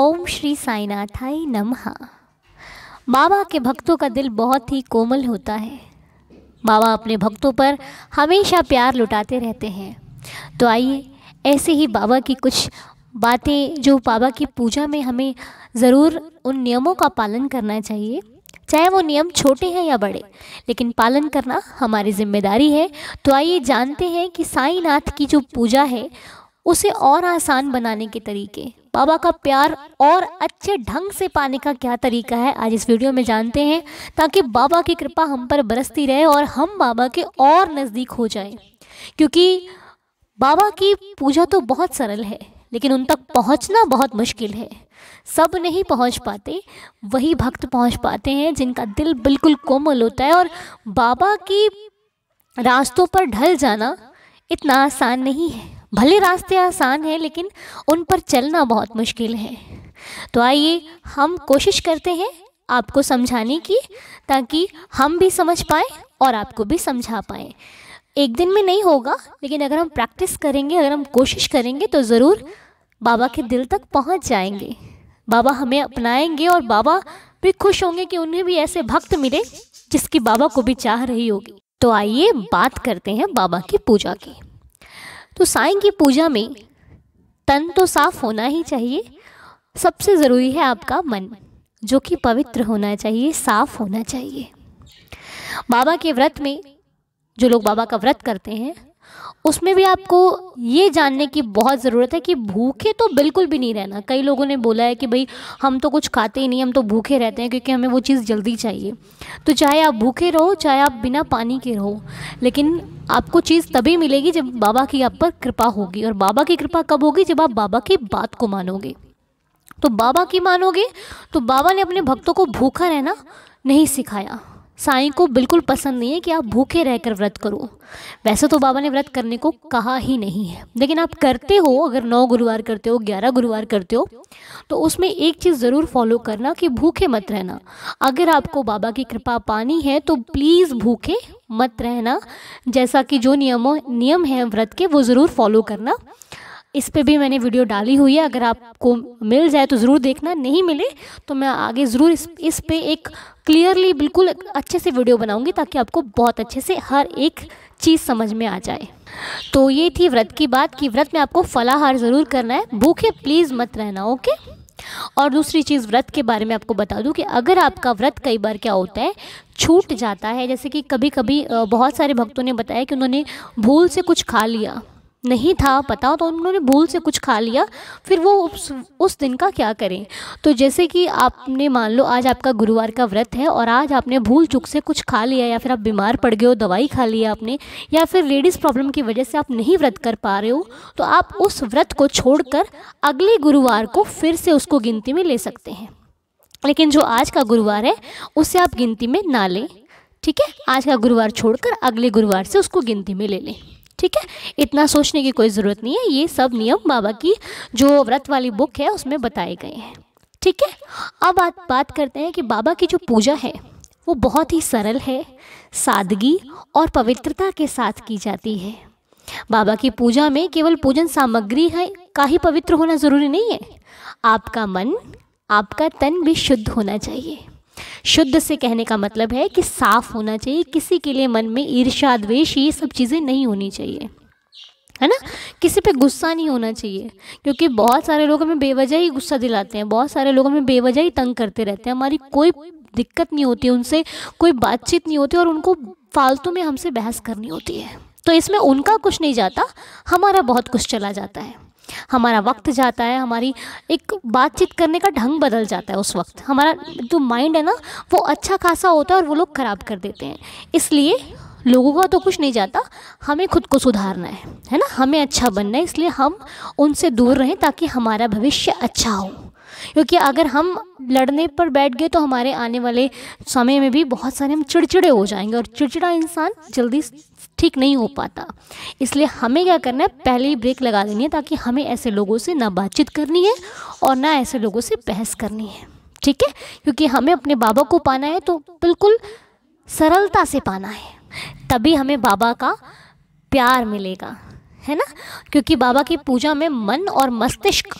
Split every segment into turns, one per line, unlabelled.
ओम श्री साईनाथाय नमः बाबा के भक्तों का दिल बहुत ही कोमल होता है बाबा अपने भक्तों पर हमेशा प्यार लुटाते रहते हैं तो आइए ऐसे ही बाबा की कुछ बातें जो बाबा की पूजा में हमें ज़रूर उन नियमों का पालन करना चाहिए चाहे वो नियम छोटे हैं या बड़े लेकिन पालन करना हमारी जिम्मेदारी है तो आइए जानते हैं कि साईनाथ की जो पूजा है उसे और आसान बनाने के तरीके बाबा का प्यार और अच्छे ढंग से पाने का क्या तरीका है आज इस वीडियो में जानते हैं ताकि बाबा की कृपा हम पर बरसती रहे और हम बाबा के और नज़दीक हो जाएं क्योंकि बाबा की पूजा तो बहुत सरल है लेकिन उन तक पहुंचना बहुत मुश्किल है सब नहीं पहुंच पाते वही भक्त पहुंच पाते हैं जिनका दिल बिल्कुल कोमल होता है और बाबा की रास्तों पर ढल जाना इतना आसान नहीं है भले रास्ते आसान हैं लेकिन उन पर चलना बहुत मुश्किल है तो आइए हम कोशिश करते हैं आपको समझाने की ताकि हम भी समझ पाए और आपको भी समझा पाएँ एक दिन में नहीं होगा लेकिन अगर हम प्रैक्टिस करेंगे अगर हम कोशिश करेंगे तो ज़रूर बाबा के दिल तक पहुंच जाएंगे बाबा हमें अपनाएंगे और बाबा भी खुश होंगे कि उन्हें भी ऐसे भक्त मिले जिसकी बाबा को भी चाह रही होगी तो आइए बात करते हैं बाबा की पूजा की तो साईं की पूजा में तन तो साफ होना ही चाहिए सबसे ज़रूरी है आपका मन जो कि पवित्र होना चाहिए साफ होना चाहिए बाबा के व्रत में जो लोग बाबा का व्रत करते हैं उसमें भी आपको ये जानने की बहुत ज़रूरत है कि भूखे तो बिल्कुल भी नहीं रहना कई लोगों ने बोला है कि भाई हम तो कुछ खाते ही नहीं हम तो भूखे रहते हैं क्योंकि हमें वो चीज़ जल्दी चाहिए तो चाहे आप भूखे रहो चाहे आप बिना पानी के रहो लेकिन आपको चीज़ तभी मिलेगी जब बाबा की आप पर कृपा होगी और बाबा की कृपा कब होगी जब आप बाबा की बात को मानोगे तो बाबा की मानोगे तो बाबा ने अपने भक्तों को भूखा रहना नहीं सिखाया साईं को बिल्कुल पसंद नहीं है कि आप भूखे रहकर व्रत करो वैसे तो बाबा ने व्रत करने को कहा ही नहीं है लेकिन आप करते हो अगर नौ गुरुवार करते हो ग्यारह गुरुवार करते हो तो उसमें एक चीज़ ज़रूर फॉलो करना कि भूखे मत रहना अगर आपको बाबा की कृपा पानी है तो प्लीज़ भूखे मत रहना जैसा कि जो नियमों नियम हैं व्रत के वो ज़रूर फॉलो करना इस पर भी मैंने वीडियो डाली हुई है अगर आपको मिल जाए तो ज़रूर देखना नहीं मिले तो मैं आगे ज़रूर इस इस पर एक क्लियरली बिल्कुल अच्छे से वीडियो बनाऊंगी ताकि आपको बहुत अच्छे से हर एक चीज़ समझ में आ जाए तो ये थी व्रत की बात कि व्रत में आपको फलाहार ज़रूर करना है भूखे प्लीज़ मत रहना ओके और दूसरी चीज़ व्रत के बारे में आपको बता दूं कि अगर आपका व्रत कई बार क्या होता है छूट जाता है जैसे कि कभी कभी बहुत सारे भक्तों ने बताया कि उन्होंने भूल से कुछ खा लिया नहीं था पता तो उन्होंने भूल से कुछ खा लिया फिर वो उस उस दिन का क्या करें तो जैसे कि आपने मान लो आज आपका गुरुवार का व्रत है और आज आपने भूल चुक से कुछ खा लिया या फिर आप बीमार पड़ गए हो दवाई खा लिया आपने या फिर लेडीज़ प्रॉब्लम की वजह से आप नहीं व्रत कर पा रहे हो तो आप उस व्रत को छोड़कर अगले गुरुवार को फिर से उसको गिनती में ले सकते हैं लेकिन जो आज का गुरुवार है उसे आप गिनती में ना लें ठीक है आज का गुरुवार छोड़कर अगले गुरुवार से उसको गिनती में ले लें ठीक है इतना सोचने की कोई ज़रूरत नहीं है ये सब नियम बाबा की जो व्रत वाली बुक है उसमें बताए गए हैं ठीक है अब आप बात करते हैं कि बाबा की जो पूजा है वो बहुत ही सरल है सादगी और पवित्रता के साथ की जाती है बाबा की पूजा में केवल पूजन सामग्री है का ही पवित्र होना ज़रूरी नहीं है आपका मन आपका तन भी शुद्ध होना चाहिए शुद्ध से कहने का मतलब है कि साफ होना चाहिए किसी के लिए मन में ईर्षा द्वेष ये सब चीज़ें नहीं होनी चाहिए है ना किसी पे गुस्सा नहीं होना चाहिए क्योंकि बहुत सारे लोग हमें बेवजह ही गुस्सा दिलाते हैं बहुत सारे लोग हमें बेवजह ही तंग करते रहते हैं हमारी कोई दिक्कत नहीं होती उनसे कोई बातचीत नहीं होती और उनको फालतू में हमसे बहस करनी होती है तो इसमें उनका कुछ नहीं जाता हमारा बहुत कुछ चला जाता है हमारा वक्त जाता है हमारी एक बातचीत करने का ढंग बदल जाता है उस वक्त हमारा जो माइंड है ना वो अच्छा खासा होता है और वो लोग ख़राब कर देते हैं इसलिए लोगों का तो कुछ नहीं जाता हमें खुद को सुधारना है है ना हमें अच्छा बनना है इसलिए हम उनसे दूर रहें ताकि हमारा भविष्य अच्छा हो क्योंकि अगर हम लड़ने पर बैठ गए तो हमारे आने वाले समय में भी बहुत सारे हम चिड़चिड़े हो जाएंगे और चिड़चिड़ा इंसान जल्दी ठीक नहीं हो पाता इसलिए हमें क्या करना है पहले ही ब्रेक लगा देनी है ताकि हमें ऐसे लोगों से ना बातचीत करनी है और ना ऐसे लोगों से बहस करनी है ठीक है क्योंकि हमें अपने बाबा को पाना है तो बिल्कुल सरलता से पाना है तभी हमें बाबा का प्यार मिलेगा है ना क्योंकि बाबा की पूजा में मन और मस्तिष्क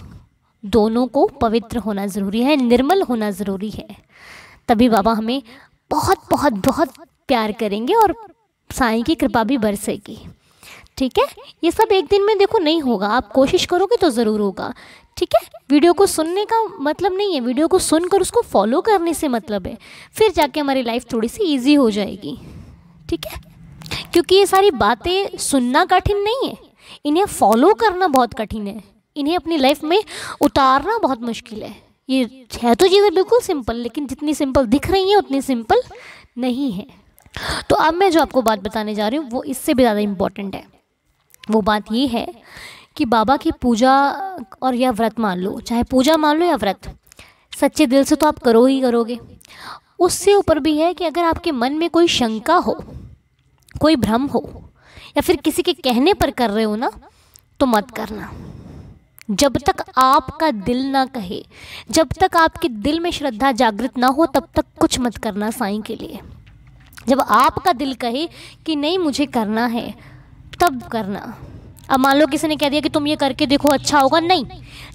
दोनों को पवित्र होना ज़रूरी है निर्मल होना ज़रूरी है तभी बाबा हमें बहुत बहुत बहुत प्यार करेंगे और साई की कृपा भी बरसेगी ठीक है ये सब एक दिन में देखो नहीं होगा आप कोशिश करोगे तो ज़रूर होगा ठीक है वीडियो को सुनने का मतलब नहीं है वीडियो को सुनकर उसको फॉलो करने से मतलब है फिर जाके हमारी लाइफ थोड़ी सी ईजी हो जाएगी ठीक है क्योंकि ये सारी बातें सुनना कठिन नहीं है इन्हें फॉलो करना बहुत कठिन है इन्हें अपनी लाइफ में उतारना बहुत मुश्किल है ये है तो चीज़ें बिल्कुल सिंपल लेकिन जितनी सिंपल दिख रही हैं उतनी सिंपल नहीं है तो अब मैं जो आपको बात बताने जा रही हूँ वो इससे भी ज़्यादा इम्पॉर्टेंट है वो बात ये है कि बाबा की पूजा और या व्रत मान लो चाहे पूजा मान लो या व्रत सच्चे दिल से तो आप करो ही करोगे उससे ऊपर भी है कि अगर आपके मन में कोई शंका हो कोई भ्रम हो या फिर किसी के कहने पर कर रहे हो ना तो मत करना जब तक आपका दिल ना कहे जब तक आपके दिल में श्रद्धा जागृत ना हो तब तक कुछ मत करना साईं के लिए जब आपका दिल कहे कि नहीं मुझे करना है तब करना अब मान लो किसी ने कह दिया कि तुम ये करके देखो अच्छा होगा नहीं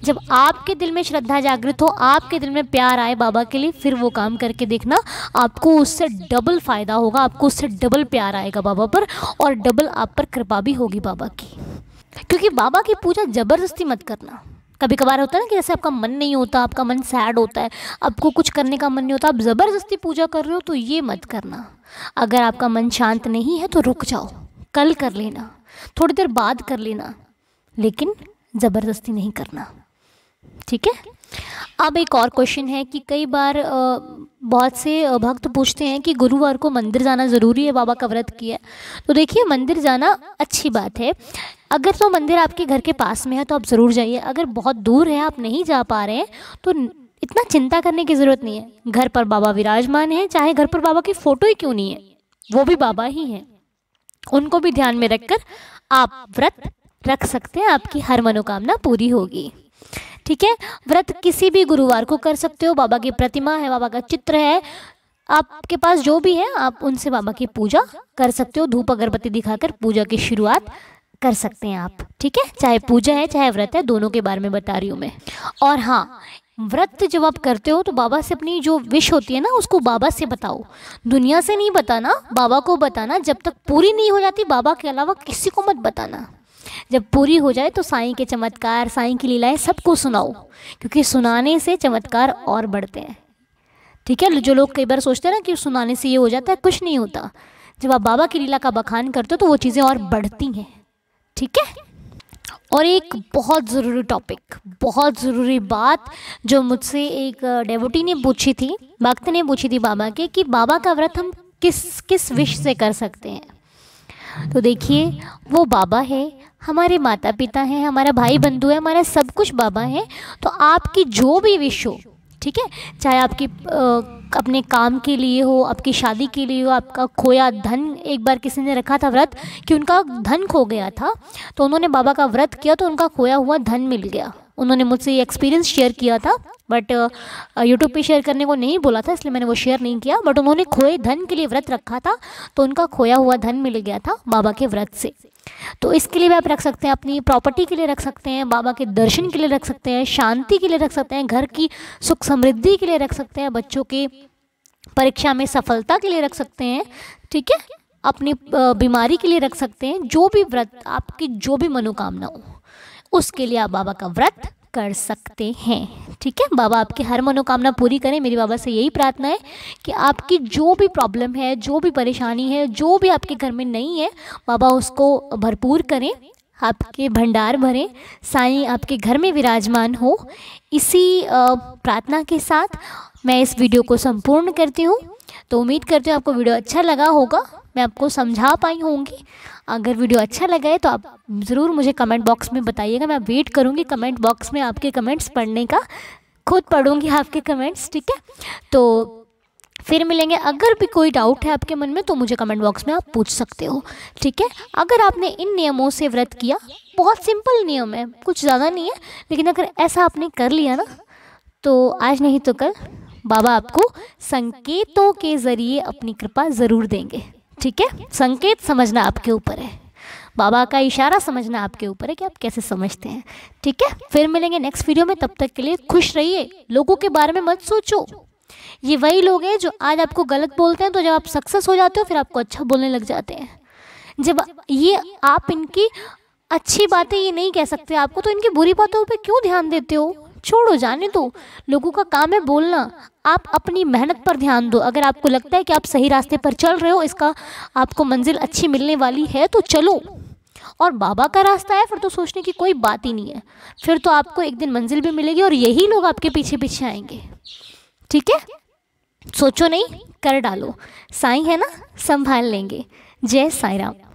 जब आपके दिल में श्रद्धा जागृत हो आपके दिल में प्यार आए बाबा के लिए फिर वो काम करके देखना आपको उससे डबल फ़ायदा होगा आपको उससे डबल प्यार आएगा बाबा पर और डबल आप पर कृपा भी होगी बाबा की क्योंकि बाबा की पूजा ज़बरदस्ती मत करना कभी कभार होता है ना कि जैसे आपका मन नहीं होता आपका मन सैड होता है आपको कुछ करने का मन नहीं होता आप ज़बरदस्ती पूजा कर रहे हो तो ये मत करना अगर आपका मन शांत नहीं है तो रुक जाओ कल कर लेना थोड़ी देर बाद कर लेना लेकिन ज़बरदस्ती नहीं करना ठीक है अब एक और क्वेश्चन है कि कई बार बहुत से भक्त पूछते हैं कि गुरुवार को मंदिर जाना ज़रूरी है बाबा का व्रत किया तो देखिए मंदिर जाना अच्छी बात है अगर तो मंदिर आपके घर के पास में है तो आप ज़रूर जाइए अगर बहुत दूर है आप नहीं जा पा रहे हैं तो इतना चिंता करने की ज़रूरत नहीं है घर पर बाबा विराजमान है चाहे घर पर बाबा की फ़ोटो ही क्यों नहीं है वो भी बाबा ही हैं उनको भी ध्यान में रखकर आप व्रत रख सकते हैं आपकी हर मनोकामना पूरी होगी ठीक है व्रत किसी भी गुरुवार को कर सकते हो बाबा की प्रतिमा है बाबा का चित्र है आपके पास जो भी है आप उनसे बाबा की पूजा कर सकते हो धूप अगरबत्ती दिखाकर पूजा की शुरुआत कर सकते हैं आप ठीक है चाहे पूजा है चाहे व्रत है दोनों के बारे में बता रही हूँ मैं और हाँ व्रत जब आप करते हो तो बाबा से अपनी जो विश होती है ना उसको बाबा से बताओ दुनिया से नहीं बताना बाबा को बताना जब तक पूरी नहीं हो जाती बाबा के अलावा किसी को मत बताना जब पूरी हो जाए तो साईं के चमत्कार साईं की लीलाएं सबको सुनाओ क्योंकि सुनाने से चमत्कार और बढ़ते हैं ठीक है जो लोग कई बार सोचते हैं ना कि सुनाने से ये हो जाता है कुछ नहीं होता जब आप बाबा की लीला का बखान करते हो तो वो चीज़ें और बढ़ती हैं ठीक है और एक बहुत ज़रूरी टॉपिक बहुत ज़रूरी बात जो मुझसे एक डेवोटी ने पूछी थी भक्त ने पूछी थी बाबा के कि बाबा का व्रत हम किस किस विश से कर सकते हैं तो देखिए वो बाबा है हमारे माता पिता हैं हमारा भाई बंधु है हमारा सब कुछ बाबा है तो आपकी जो भी विश हो ठीक है चाहे आपकी आ, अपने काम के लिए हो आपकी शादी के लिए हो आपका खोया धन एक बार किसी ने रखा था व्रत कि उनका धन खो गया था तो उन्होंने बाबा का व्रत किया तो उनका खोया हुआ धन मिल गया उन्होंने मुझसे ये एक्सपीरियंस शेयर किया था बट यूट्यूब uh, uh, पे शेयर करने को नहीं बोला था इसलिए मैंने वो शेयर नहीं किया बट उन्होंने खोए धन के लिए व्रत रखा था तो उनका खोया हुआ धन मिल गया था बाबा के व्रत से तो इसके लिए भी आप रख सकते हैं अपनी प्रॉपर्टी के लिए रख सकते हैं बाबा के दर्शन के लिए रख सकते हैं शांति के लिए रख सकते हैं घर की सुख समृद्धि के लिए रख सकते हैं बच्चों के परीक्षा में सफलता के लिए रख सकते हैं ठीक है अपनी बीमारी के लिए रख सकते हैं जो भी व्रत आपकी जो भी मनोकामना हो उसके लिए आप बाबा का व्रत कर सकते हैं ठीक है बाबा आपकी हर मनोकामना पूरी करें मेरी बाबा से यही प्रार्थना है कि आपकी जो भी प्रॉब्लम है जो भी परेशानी है जो भी आपके घर में नहीं है बाबा उसको भरपूर करें आपके भंडार भरें साईं आपके घर में विराजमान हो इसी प्रार्थना के साथ मैं इस वीडियो को संपूर्ण करती हूँ तो उम्मीद करती हूँ आपको वीडियो अच्छा लगा होगा मैं आपको समझा पाई होंगी अगर वीडियो अच्छा लगा है तो आप ज़रूर मुझे कमेंट बॉक्स में बताइएगा मैं वेट करूँगी कमेंट बॉक्स में आपके कमेंट्स पढ़ने का खुद पढ़ूँगी आपके कमेंट्स ठीक है तो फिर मिलेंगे अगर भी कोई डाउट है आपके मन में तो मुझे कमेंट बॉक्स में आप पूछ सकते हो ठीक है अगर आपने इन नियमों से व्रत किया बहुत सिंपल नियम है कुछ ज़्यादा नहीं है लेकिन अगर ऐसा आपने कर लिया ना तो आज नहीं तो कल बाबा आपको संकेतों के ज़रिए अपनी कृपा ज़रूर देंगे ठीक है संकेत समझना आपके ऊपर है बाबा का इशारा समझना आपके ऊपर है कि आप कैसे समझते हैं ठीक है फिर मिलेंगे नेक्स्ट वीडियो में तब तक के लिए खुश रहिए लोगों के बारे में मत सोचो ये वही लोग हैं जो आज आपको गलत बोलते हैं तो जब आप सक्सेस हो जाते हो फिर आपको अच्छा बोलने लग जाते हैं जब ये आप इनकी अच्छी बातें ये नहीं कह सकते आपको तो इनकी बुरी बातों पर क्यों ध्यान देते हो छोड़ो जाने दो लोगों का काम है बोलना आप अपनी मेहनत पर ध्यान दो अगर आपको लगता है कि आप सही रास्ते पर चल रहे हो इसका आपको मंजिल अच्छी मिलने वाली है तो चलो और बाबा का रास्ता है फिर तो सोचने की कोई बात ही नहीं है फिर तो आपको एक दिन मंजिल भी मिलेगी और यही लोग आपके पीछे पीछे आएंगे ठीक है सोचो नहीं कर डालो साई है ना संभाल लेंगे जय साई राम